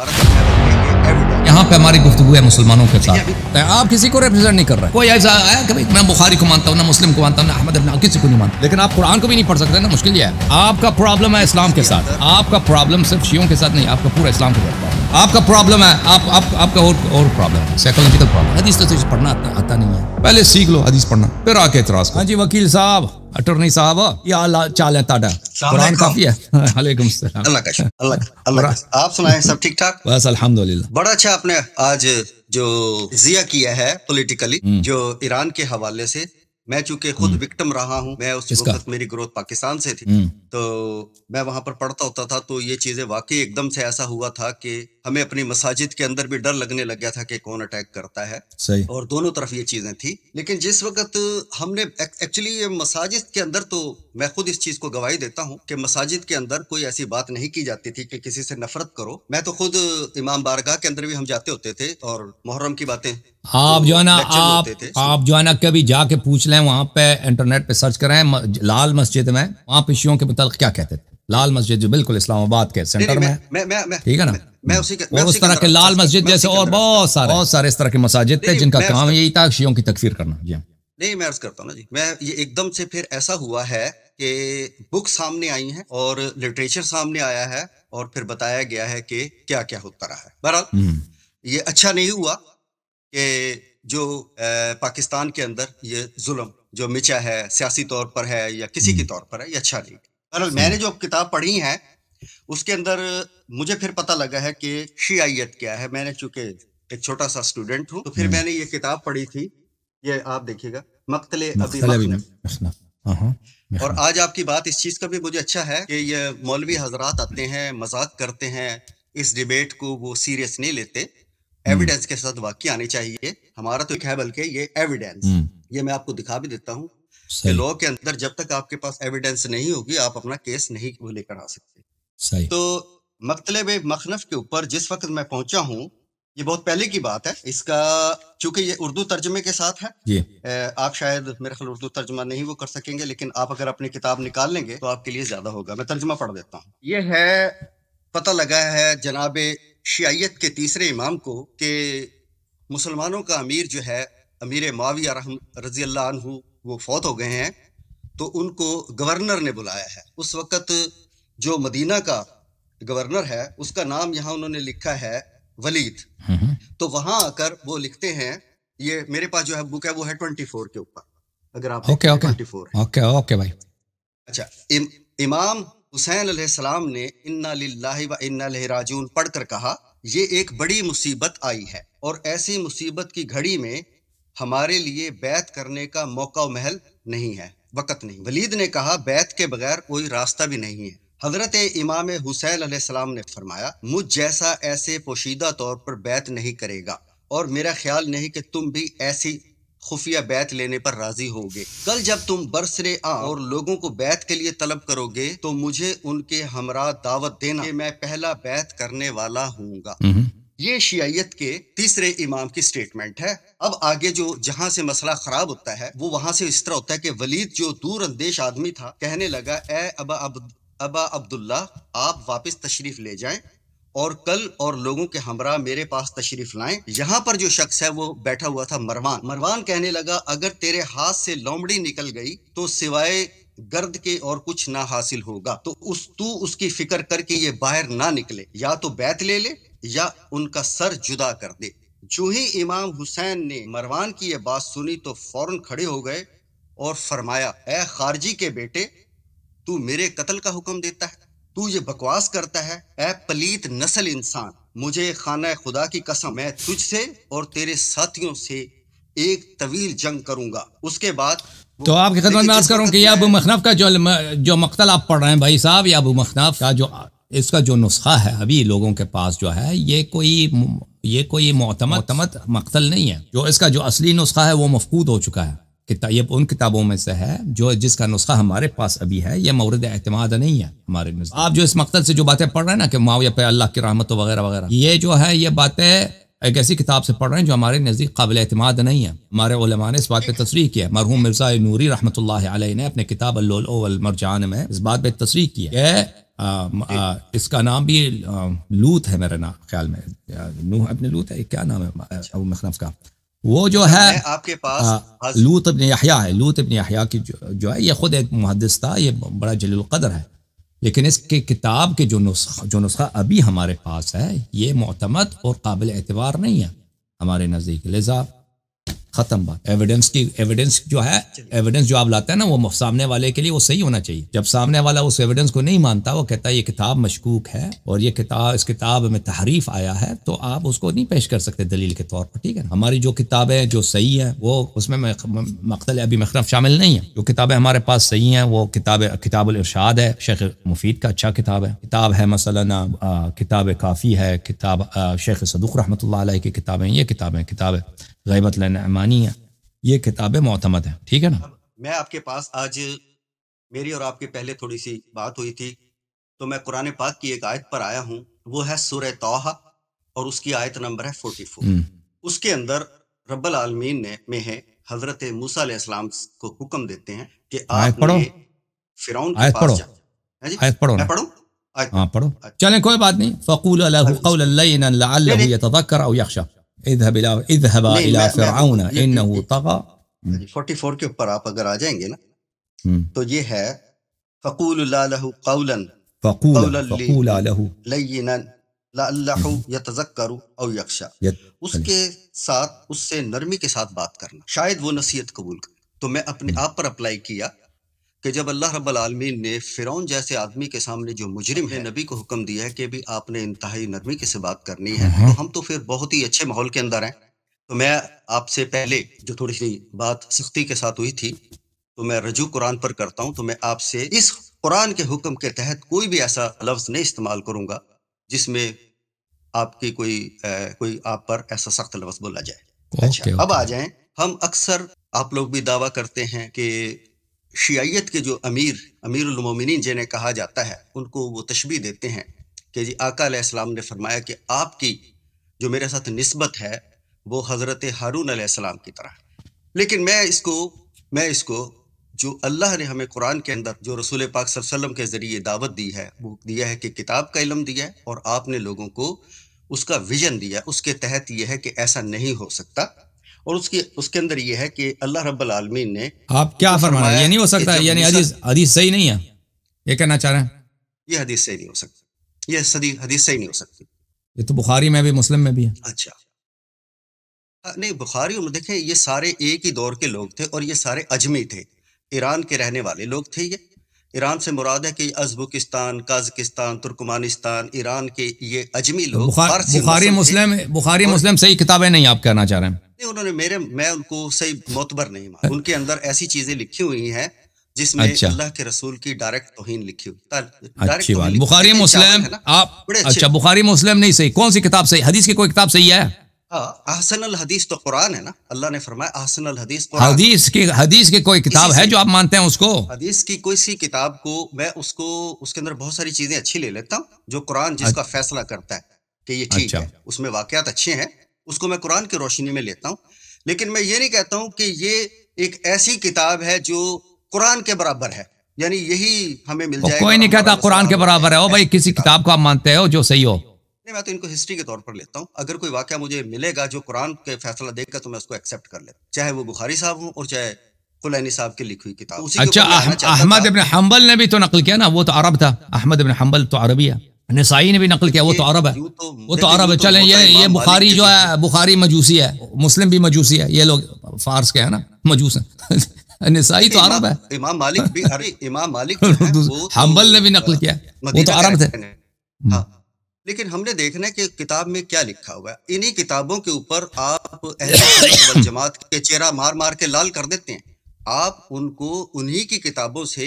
यहाँ पे हमारी गुफ्तु है मुसलमानों के साथ तो आप किसी को रिप्रेजेंट नहीं कर रहे कोई ऐसा आया कभी मैं बुखारी को मानता हूँ ना मुस्लिम को मानता हूँ अहमद अपना किसी को नहीं मानता लेकिन आप कुरान को भी नहीं पढ़ सकते ना मुश्किल है आपका प्रॉब्लम है इस्लाम के साथ आपका प्रॉब्लम सिर्फ शियों के साथ नहीं आपका पूरा इस्लाम के साथ आपका प्रॉब्लम है आप, आप आपका और और प्रॉब्लम है साइकोलॉजिकल प्रॉब्लम हदीस तो पढ़ना आता नहीं है पहले सीख लो हदीस पढ़ना फिर आके इतराज हाँ जी वकील साहब अटोर्नी साहब ये चाल है ताडा कुरान काफी है वालेकुम सलाम अल्लाह का अल्लाह अल्लाह आप सुनाए सब ठीक ठाक बस अल्हम्दुलिल्लाह बड़ा अच्छा आपने आज जो जिया किया है पॉलिटिकली हम्म। जो ईरान के हवाले से मैं चूंकि खुद विक्टिम हम्म। रहा हूँ मैं उस वक्त मेरी ग्रोथ पाकिस्तान से थी हम्म। तो मैं वहां पर पढ़ता होता था तो ये चीजें वाकई एकदम से ऐसा हुआ था कि हमें अपनी मसाजिद के अंदर भी डर लगने लग गया था कि कौन अटैक करता है सही। और दोनों तरफ ये चीजें थी लेकिन जिस वक्त हमने एक्चुअली ये मसाजिद के अंदर तो मैं खुद इस चीज को गवाही देता हूँ कि मसाजिद के अंदर कोई ऐसी बात नहीं की जाती थी कि किसी से नफरत करो मैं तो खुद इमाम बारगाह के अंदर भी हम जाते होते थे और मुहर्रम की बातें आप जो है ना आप आप जो है ना कभी जाके पूछ लें वहाँ पे इंटरनेट पे सर्च करें लाल मस्जिद में वहाँ पे शियों के मुताल क्या कहते थे लाल मस्जिद जो बिल्कुल इस्लामाबाद के सेंटर में ठीक है ना मैं उसी और उस तरह के लाल मस्जिद जैसे और बहुत सारे बहुत सारे इस तरह के मस्जिद थे जिनका काम यही था शियों की तकफीर करना जी हाँ। नहीं मैं अर्ज करता हूँ ना जी मैं ये एकदम से फिर ऐसा हुआ है कि बुक सामने आई है और लिटरेचर सामने आया है और फिर बताया गया है कि क्या क्या होता रहा है बहरहाल हम्म। ये अच्छा नहीं हुआ कि जो पाकिस्तान के अंदर ये जुल्म जो मिचा है सियासी तौर पर है या किसी के हम्म। तौर पर है ये अच्छा नहीं बहरहाल मैंने जो किताब पढ़ी है उसके अंदर मुझे फिर पता लगा है कि शियायत क्या है मैंने चूंकि एक छोटा सा स्टूडेंट हूँ तो फिर हम्म। मैंने ये किताब पढ़ी थी ये आप देखिएगा मकतले अभी हाँ, हाँ। और आज आपकी बात इस चीज़ का भी मुझे अच्छा है कि ये मौलवी हजरात आते हैं मजाक करते हैं इस डिबेट को वो सीरियस नहीं लेते एविडेंस हम्म। के साथ वाक्य आने चाहिए हमारा तो एक है बल्कि ये एविडेंस हम्म। ये मैं आपको दिखा भी देता हूँ लॉ के अंदर जब तक आपके पास एविडेंस नहीं होगी आप अपना केस नहीं लेकर आ सकते सही। तो मतलब मखनफ के ऊपर जिस वक्त मैं पहुंचा हूँ ये बहुत पहले की बात है इसका चूंकि ये उर्दू तर्जमे के साथ है ये। आप शायद मेरे ख्याल उर्दू तर्जमा नहीं वो कर सकेंगे लेकिन आप अगर अपनी किताब निकाल लेंगे तो आपके लिए ज्यादा होगा मैं तर्जमा पढ़ देता हूँ ये है पता लगा है जनाब शियायत के तीसरे इमाम को कि मुसलमानों का अमीर जो है अमीर माविया रहम रजी अल्लाह वो फौत हो गए हैं तो उनको गवर्नर ने बुलाया है उस वक़्त जो मदीना का गवर्नर है उसका नाम यहाँ उन्होंने लिखा है वलीद तो वहाँ आकर वो लिखते हैं ये मेरे पास जो है बुक है वो है ट्वेंटी फोर के ऊपर अगर आप ओके ओके ओके ओके भाई अच्छा इम, इमाम हुसैन सलाम ने इन्ना लाही व इन्ना राजून पढ़कर कहा ये एक बड़ी मुसीबत आई है और ऐसी मुसीबत की घड़ी में हमारे लिए बैत करने का मौका महल नहीं है वक़्त नहीं वलीद ने कहा बैत के बगैर कोई रास्ता भी नहीं है हजरत इमाम हुसैन सलाम ने फरमाया मुझ जैसा ऐसे पोशीदा तौर पर बैत नहीं करेगा और मेरा ख्याल नहीं कि तुम भी ऐसी खुफिया बैत लेने पर राजी होगे कल जब तुम बरसरे आ और लोगों को बैत के लिए तलब करोगे तो मुझे उनके हमरा दावत देना मैं पहला बैत करने वाला हूँगा हम्म। ये शियायत के तीसरे इमाम की स्टेटमेंट है अब आगे जो जहाँ से मसला खराब होता है वो वहाँ से इस तरह होता है कि वलीद जो दूर अंदेश आदमी था कहने लगा ए अब अब अबा अब्दुल्ला आप वापस तशरीफ ले जाएं और कल और लोगों के हमरा मेरे पास तशरीफ लाएं यहाँ पर जो शख्स है वो बैठा हुआ था मरवान मरवान कहने लगा अगर तेरे हाथ से लोमड़ी निकल गई तो सिवाय गर्द के और कुछ ना हासिल होगा तो उस तू उसकी फिक्र करके ये बाहर ना निकले या तो बैत ले ले या उनका सर जुदा कर दे जो ही इमाम हुसैन ने मरवान की ये बात सुनी तो फौरन खड़े हो गए और फरमाया ए खारजी के बेटे तू मेरे कत्ल का हुक्म देता है तू ये बकवास करता है ए पलीत नस्ल इंसान मुझे खाना खुदा की कसम मैं तुझसे और तेरे साथियों से एक तवील जंग करूंगा उसके बाद तो आपकी खदमत में आज करूँ कि अबू मखनफ का जो जो मकतल आप पढ़ रहे हैं भाई साहब या अबू मखनफ का जो इसका जो नुस्खा है अभी लोगों के पास जो है ये कोई ये कोई मोतमद मकतल नहीं है जो इसका जो असली नुस्खा है वो मफकूद हो चुका है किताब ये उन किताबों में से है जो जिसका नुस्खा हमारे पास अभी है यह मौरद अहतमाद नहीं है हमारे नुस्खा आप जो इस मकसद से जो बातें पढ़ रहे हैं ना कि माविया पे अल्लाह की रहमत वगैरह वगैरह ये जो है ये बातें एक ऐसी किताब से पढ़ रहे हैं जो हमारे नज़दीक काबिल अतमाद नहीं है हमारे उलमा ने इस बात पर तस्री किया है मरहूम मिर्जा नूरी रहमत ने अपने किताब मरजान में इस बात पर तस्री की है इसका नाम भी लूत है मेरे नाम ख्याल में नूह अपने लूत है क्या नाम है अबू मखनफ का वो जो है आपके पास लूत इबन अहिया है लूत इबन अहिया की जो, जो है ये खुद एक मुहदस था ये बड़ा जलील कदर है लेकिन इसके किताब के जो नुस्खा जो नुस्खा अभी हमारे पास है ये मोतमद और काबिल एतबार नहीं है हमारे नज़दीक लिजा खत्म बात एविडेंस की एविडेंस जो है एविडेंस जो आप लाते हैं ना वो सामने वाले के लिए वो सही होना चाहिए जब सामने वाला उस एविडेंस को नहीं मानता वो कहता है ये किताब मशकूक है और ये किताब इस किताब में तहरीफ आया है तो आप उसको नहीं पेश कर सकते दलील के तौर पर ठीक है हमारी जो किताबें जो सही है वो उसमें मकतल अभी मखरफ शामिल नहीं है जो किताबें हमारे पास सही हैं वो किताब किताब इरशाद है शेख मुफीद का अच्छा किताब है किताब है मसला किताब काफ़ी है किताब शेख सदुक रहमत की किताबें ये किताबें किताब गैबत रूहानी है ये किताबें मोतमद है ठीक है ना मैं आपके पास आज मेरी और आपके पहले थोड़ी सी बात हुई थी तो मैं कुरान पाक की एक आयत पर आया हूँ वो है सुर तोहा और उसकी आयत नंबर है फोर्टी हम्म। फोर उसके अंदर रब्बल आलमीन ने में है हजरत मूसा इस्लाम को हुक्म देते हैं कि आप पढ़ो फिरौन आयत पढ़ो आयत पढ़ो मैं पढ़ूं हाँ पढ़ो अच्छा। चलें कोई बात नहीं फ़कूल इधहब इला इधहबा इला फिरौन इन्नहु तगा 44 के ऊपर आप अगर आ जाएंगे ना हम्म। तो ये है फकूल लहु कौलन फकूल फकूल लहु लयनन लल्लाहु यतजक्करु औ यक्षा उसके साथ उससे नरमी के साथ बात करना शायद वो नसीहत कबूल कर तो मैं अपने हम्म। आप पर अप्लाई किया कि जब अल्लाह रबालमीन ने फ़िरौन जैसे आदमी के सामने जो मुजरिम है नबी को हुक्म दिया है कि भी आपने इंतहाई नरमी के से बात करनी है हम्म। तो हम तो फिर बहुत ही अच्छे माहौल के अंदर हैं तो मैं आपसे पहले जो थोड़ी सी बात सख्ती के साथ हुई थी तो मैं रजू कुरान पर करता हूँ तो मैं आपसे इस कुरान के हुक्म के तहत कोई भी ऐसा लफ्ज़ नहीं इस्तेमाल करूँगा जिसमें आपकी कोई आ, कोई आप पर ऐसा सख्त लफ्ज़ बोला जाए अच्छा अब आ जाए हम अक्सर आप लोग भी दावा करते हैं कि शियायत के जो अमीर अमीरमिन जिन्हें कहा जाता है उनको वो तशबी देते हैं कि जी आकाम ने फरमाया कि आपकी जो मेरे साथ नस्बत है वो हज़रत हारून आसमाम की तरह लेकिन मैं इसको मैं इसको जो अल्लाह ने हमें कुरान के अंदर जो रसूल पाक सल्लम के ज़रिए दावत दी है वो दिया है कि किताब का इलम दिया है और आपने लोगों को उसका विजन दिया उसके तहत यह है कि ऐसा नहीं हो सकता और उसके उसके अंदर ये है कि अल्लाह रब्बल आलमीन ने आप क्या फरमाया ये नहीं हो सकता यानी हदीस हदीस सही नहीं है ये कहना चाह रहे हैं ये हदीस सही नहीं हो सकती ये हदीस सही नहीं हो सकती ये तो बुखारी में भी मुस्लिम में भी है अच्छा नहीं बुखारी में देखें ये सारे एक ही दौर के लोग थे और ये सारे अजमी थे ईरान के रहने वाले लोग थे ये ईरान से मुराद है कि अजबुकिस्तान काजकिस्तान तुर्कमानिस्तान ईरान के ये अजमी तो लोग बुखारी मुस्लिम बुखारी मुस्लिम सही किताबें नहीं आप कहना चाह रहे हैं उन्होंने मेरे मैं उनको सही मोतबर नहीं माना हाँ। उनके अंदर ऐसी चीजें लिखी हुई हैं जिसमें अच्छा। अल्लाह के रसूल की डायरेक्ट तोहिन लिखी हुई अच्छी बात बुखारी मुस्लिम आप अच्छा बुखारी मुस्लिम नहीं सही कौन सी किताब सही हदीस की कोई किताब सही है आसन हाँ, अल हदीस तो कुरान है ना अल्लाह ने फरमाया अल हदीस हदीस की हदीस की कोई किताब है जो आप मानते हैं उसको हदीस की कोई सी किताब को मैं उसको उसके अंदर बहुत सारी चीजें अच्छी ले लेता हूँ जो कुरान जिसका फैसला करता है कि ये ठीक अच्छा। है उसमें वाकयात अच्छे हैं उसको मैं कुरान की रोशनी में लेता हूँ लेकिन मैं ये नहीं कहता हूँ कि ये एक ऐसी किताब है जो कुरान के बराबर है यानी यही हमें मिल जाएगा कोई नहीं कहता कुरान के बराबर है ओ भाई किसी किताब को आप मानते हो जो सही हो नहीं मैं तो इनको हिस्ट्री के तौर पर लेता हूँ अगर कोई वाक्य मुझे मिलेगा जो कुरान के फैसला देगा तो मैं उसको एक्सेप्ट कर लेता चाहे वो बुखारी साहब हो और चाहे कुलैनी साहब की लिखी हुई किताब अच्छा अहमद इबन हम्बल ने भी तो नकल किया ना वो तो अरब था अहमद इबन हम्बल तो अरबी है नसाई ने भी नकल किया वो तो अरब है तो वो तो अरब है तो चले ये ये बुखारी जो है बुखारी मजूसी है मुस्लिम भी मजूसी है ये लोग फारस के है ना मजूस है नसाई तो अरब है इमाम मालिक भी अरे इमाम मालिक तो हम्बल ने भी नकल किया वो तो अरब थे हाँ। लेकिन हमने देखना है कि किताब में क्या लिखा हुआ है इन्हीं किताबों के ऊपर आप जमात के चेहरा मार मार के लाल कर देते हैं आप उनको उन्हीं की किताबों से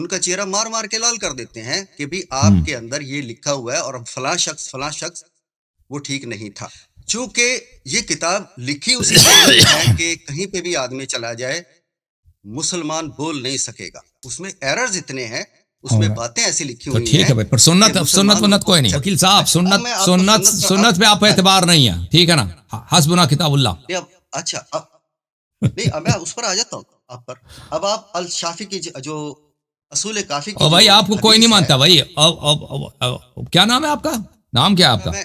उनका चेहरा मार मार के लाल कर देते हैं कि भी आपके हम्म। अंदर ये लिखा हुआ है और फला शख्स फला शख्स वो ठीक नहीं था चूंकि ये किताब लिखी उसी है कि कहीं पे भी आदमी चला जाए मुसलमान बोल नहीं सकेगा उसमें एरर्स इतने हैं उसमें हाँ। बातें ऐसी लिखी तो हुई तो ठीक है भाई पर सुन्नत सुन्नत सुन्नत कोई नहीं वकील साहब सुन्नत सुन्नत सुन्नत पे आप एतबार नहीं है ठीक है ना हसबुना किताबुल्ला अच्छा अब नहीं मैं उस पर आ जाता हूँ आप पर अब आप अल शाफी की जो असूल काफी और भाई आपको कोई नहीं मानता भाई अब अब क्या नाम है आपका नाम क्या है आपका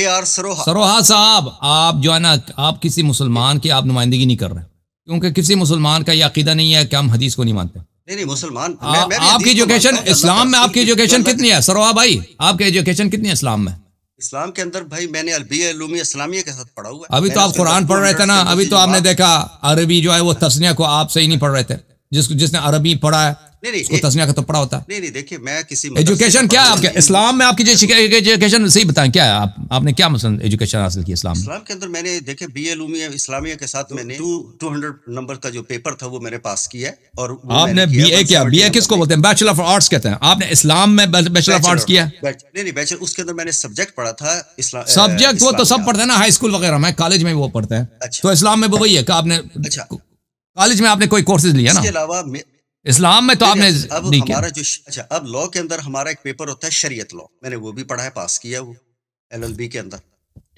ए आर सरोहा सरोहा साहब आप जो है ना आप किसी मुसलमान की आप नुमाइंदगी नहीं कर रहे क्योंकि किसी मुसलमान का यह अकीदा नहीं है कि हम हदीस को नहीं मानते नहीं नहीं मुसलमान आपकी एजुकेशन इस्लाम में आपकी एजुकेशन कितनी है सरोहा भाई आपकी एजुकेशन कितनी है इस्लाम में इस्लाम के अंदर भाई मैंने अलबी इस्लामिया के साथ पढ़ा हुआ अभी तो आप कुरान पढ़ रहे थे ना अभी तो आपने देखा अरबी जो है वो तस्निया को आप सही नहीं पढ़ रहे थे जिसको जिसने अरबी पढ़ा है नहीं नहीं उसको तस्निया का तो पढ़ा होता नहीं नहीं देखिए मैं किसी एजुकेशन क्या आपके इस्लाम में आपकी एजुकेशन सही बताएं क्या है आप आपने क्या मसलन एजुकेशन हासिल की इस्लाम इस्लाम के अंदर मैंने देखे बी एल इस्लामिया के साथ तो मैंने टू टू हंड्रेड नंबर का जो पेपर था वो मैंने पास किया और आपने बी ए किया बी ए किसको बोलते हैं बैचलर ऑफ आर्ट्स कहते हैं आपने इस्लाम में बैचलर ऑफ आर्ट्स किया नहीं नहीं बैचलर उसके अंदर मैंने सब्जेक्ट पढ़ा था इस्लाम सब्जेक्ट वो तो सब पढ़ते हैं ना हाई स्कूल वगैरह में कॉलेज में वो पढ़ते हैं अच्छा। तो इस्लाम में वो वही है आपने अच्छा। कॉलेज में आपने कोई कोर्सेज लिया ना इसके अलावा इस्लाम में तो आपने अब हमारा जो अच्छा अब लॉ के अंदर हमारा एक पेपर होता है शरीयत लॉ मैंने वो भी पढ़ा है पास किया वो एलएलबी के अंदर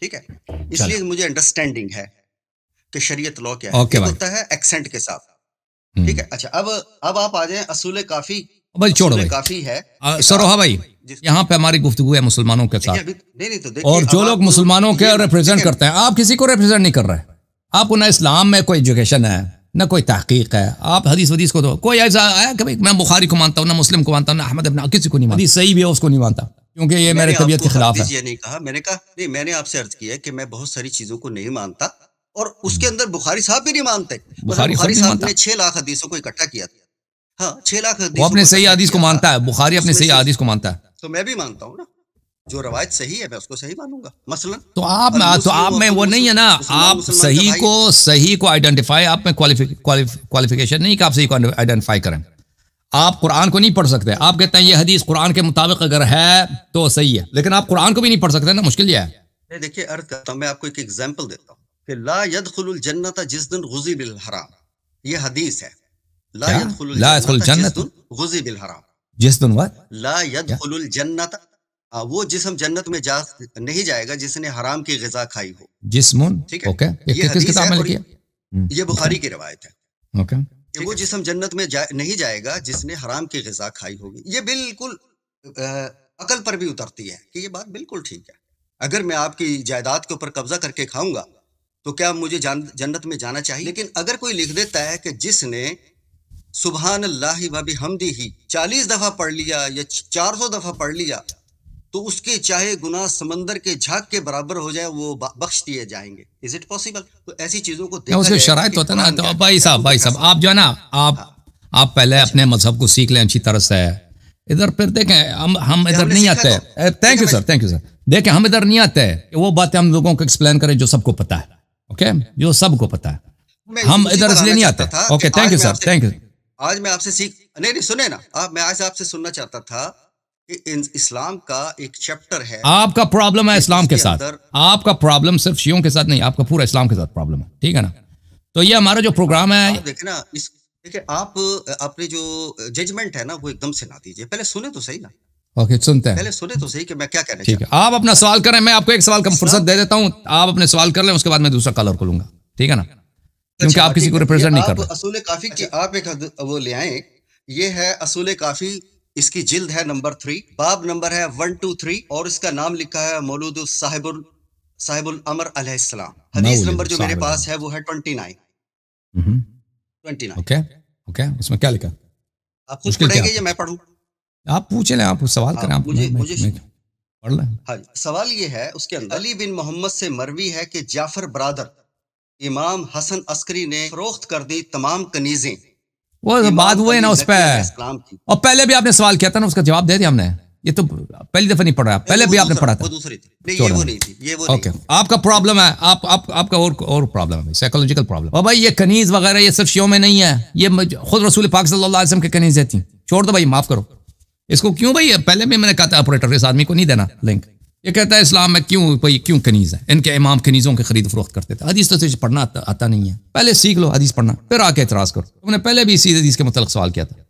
ठीक है इसलिए मुझे अंडरस्टैंडिंग है कि शरीयत लॉ क्या है okay, होता है एक्सेंट के साथ हम्म। ठीक है अच्छा अब अब आप आ जाए असूल काफी भाई छोड़ो काफी है सरोहा भाई यहाँ पे हमारी गुफ्तगु है मुसलमानों के साथ नहीं, नहीं तो और जो लोग मुसलमानों के रिप्रेजेंट करते हैं आप किसी को रिप्रेजेंट नहीं कर रहे आपको ना इस्लाम में कोई एजुकेशन है ना कोई तहकीक है आप हदीस वदीस को तो कोई ऐसा आया कि भाई मैं बुखारी को मानता हूँ ना मुस्लिम को मानता हूँ ना अहमद अपना किसी को नहीं मानता सही भी है उसको नहीं मानता क्योंकि ये मेरे तबीयत के खिलाफ है ये नहीं कहा मैंने कहा नहीं मैंने आपसे अर्ज किया कि मैं बहुत सारी चीज़ों को नहीं मानता और उसके हम्म। अंदर बुखारी साहब भी नहीं मानते बुखारी मतलब साहब ने छह लाख हदीसों को इकट्ठा किया था हाँ छह लाख अपने सही आदिश को मानता है बुखारी अपने सही आदिश को मानता है तो मैं भी मानता हूँ ना जो रवायत सही है मैं उसको सही मानूंगा मसलन तो आप ना तो आप में वो नहीं है ना आप सही को सही को आइडेंटिफाई आप में क्वालिफिकेशन नहीं कि आप सही को आइडेंटिफाई करें आप कुरान को नहीं पढ़ सकते आप कहते हैं ये हदीस कुरान के मुताबिक अगर है तो सही है लेकिन आप कुरान को भी नहीं पढ़ सकते ना मुश्किल यह है देखिए अर्थ करता हूँ मैं आपको एक एग्जाम्पल देता हूँ कि ला यद जन्नत जिस दिन गुजी बिल हराम ये हदीस है ला यद जन्नत गुजी बिल हराम जिस दिन ला यद जन्नत वो जिसम जन्नत में जा नहीं जाएगा जिसने हराम की गजा खाई हो जिसम ठीक है ओके ये किस किताब में लिखी है हम्म। ये बुखारी की रिवायत है ओके कि वो जिसम जन्नत में जा, नहीं जाएगा जिसने हराम की गजा खाई होगी ये बिल्कुल अकल पर भी उतरती है कि ये बात बिल्कुल ठीक है अगर मैं आपकी जायदाद के ऊपर कब्जा करके खाऊंगा तो क्या मुझे जन्नत में जाना चाहिए लेकिन अगर कोई लिख देता है कि जिसने सुबहान अल्लाह वबी हमदी ही चालीस दफा पढ़ लिया या चार सौ दफा पढ़ लिया तो उसके चाहे गुना समंदर के झाक के बराबर हो जाए वो बख्श दिए जाएंगे इज इट पॉसिबल तो ऐसी चीजों को देखा उसके शरात तो होता ना तो भाई साहब भाई साहब आप जो है ना आप हाँ। आप पहले अपने मजहब को सीख लें अच्छी तरह से इधर फिर देखें हम हम इधर नहीं आते thank you sir thank you sir देखें हम इधर नहीं आते वो बातें हम लोगों को एक्सप्लेन करें जो सबको पता है ओके जो सबको पता है हम इधर इसलिए नहीं आते okay thank you sir thank you आज मैं आपसे सीख नहीं नहीं सुने ना आप मैं आज आपसे सुनना चाहता था इस्लाम का एक चैप्टर है आपका प्रॉब्लम है इस्लाम के साथ आपका प्रॉब्लम सिर्फ शियों के साथ नहीं आपका पूरा इस्लाम के साथ प्रॉब्लम है ठीक है ना तो ये हमारा जो प्रोग्राम है देखे ना इस देखिए आप अपने जो जजमेंट है ना वो एकदम से ना दीजिए पहले सुने तो सही ना ओके okay, सुनते हैं पहले सुने तो सही कि मैं क्या कहना ठीक है आप अपना सवाल करें मैं आपको एक सवाल कम फुर्सत दे देता हूँ आप अपने सवाल कर लें उसके बाद मैं दूसरा कलर को लूंगा ठीक है ना अच्छा, क्योंकि आप किसी को रिप्रेजेंट नहीं कर रहे असूल काफी की अच्छा। आप एक वो ले आए ये है असूल काफी इसकी जिल्द है नंबर थ्री बाब नंबर है वन टू थ्री और इसका नाम लिखा है मौलूद साहिबुल साहिबुल अमर अलैहिस्सलाम हदीस नंबर जो मेरे पास है वो है twenty nine twenty nine okay okay उसमें क्या लिखा आप खुद पढ़ेंगे या मैं पढ़ू आप पूछ लें आप सवाल करें आप मुझे मुझे पढ़ लें हाँ सवाल ये है उसके अंदर अली बिन मोहम्मद से मरवी है कि जाफर ब्रादर इमाम हसन अस्करी ने फरोख्त कर दी तमाम कनीजें वो बात हुए ना उस पर और पहले भी आपने सवाल किया था ना उसका जवाब दे दिया हमने ये तो पहली दफा नहीं पढ़ रहा पहले भी आपने पढ़ा था ये वो नहीं ये वो ओके आपका प्रॉब्लम है आप आप आपका और और प्रॉब्लम है साइकोलॉजिकल प्रॉब्लम और भाई ये कनीज वगैरह ये सिर्फ शियों में नहीं है ये खुद रसूल पाक सल्लाम के कनीज थी छोड़ दो भाई माफ करो इसको क्यों भाई पहले भी मैंने कहा था ऑपरेटर इस आदमी को नहीं देना लिंक ये कहता है इस्लाम में क्यों क्यों कनीज़ है इनके इमाम कनीज़ों के खरीद फरोख्त करते थे हदीस तो तुझे पढ़ना आता नहीं है पहले सीख लो हदीस पढ़ना फिर आके एतराज़ करो तुमने पहले भी इसी हदीस के मतलब सवाल किया था